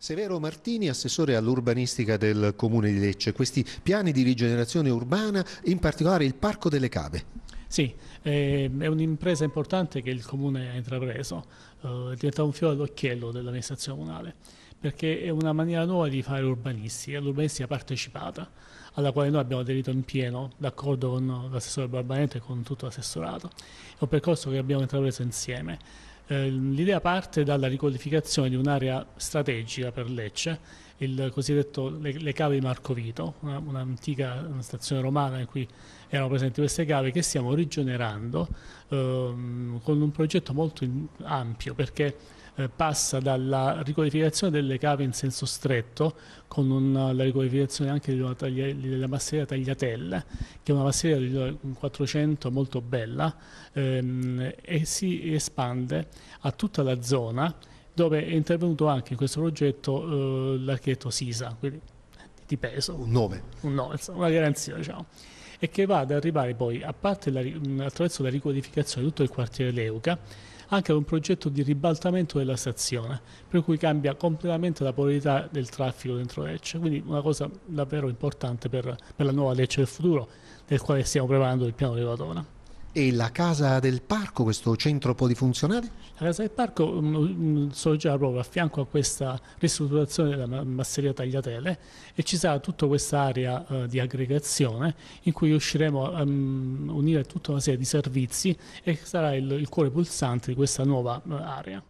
Severo Martini, assessore all'urbanistica del Comune di Lecce, questi piani di rigenerazione urbana, in particolare il Parco delle Cave. Sì, è un'impresa importante che il Comune ha intrapreso, eh, è diventato un fiore all'occhiello dell'amministrazione comunale, perché è una maniera nuova di fare urbanistica, l'urbanistica partecipata, alla quale noi abbiamo aderito in pieno, d'accordo con l'assessore Barbanetto e con tutto l'assessorato. È un percorso che abbiamo intrapreso insieme. Eh, l'idea parte dalla riqualificazione di un'area strategica per Lecce, il cosiddetto le, le cave di Marcovito, un'antica una stazione romana in cui erano presenti queste cave che stiamo rigenerando ehm, con un progetto molto in, ampio perché eh, passa dalla ricodificazione delle cave in senso stretto, con una, la ricodificazione anche della, taglia, della masseria tagliatelle, che è una masseria del 400 molto bella, ehm, e si espande a tutta la zona dove è intervenuto anche in questo progetto eh, l'architetto Sisa, quindi di peso. Un nome. Un nome, insomma, una garanzia, diciamo e che va ad arrivare poi, a parte la, attraverso la ricodificazione di tutto il quartiere Leuca, anche ad un progetto di ribaltamento della stazione, per cui cambia completamente la polarità del traffico dentro Lecce, quindi una cosa davvero importante per, per la nuova Lecce del futuro, del quale stiamo preparando il piano di e la casa del parco, questo centro polifunzionale? La casa del parco mh, mm, mm, sorgeva proprio a fianco a questa ristrutturazione della masseria Tagliatele e ci sarà tutta questa area uh, di aggregazione in cui riusciremo a um, unire tutta una serie di servizi e sarà il, il cuore pulsante di questa nuova uh, area.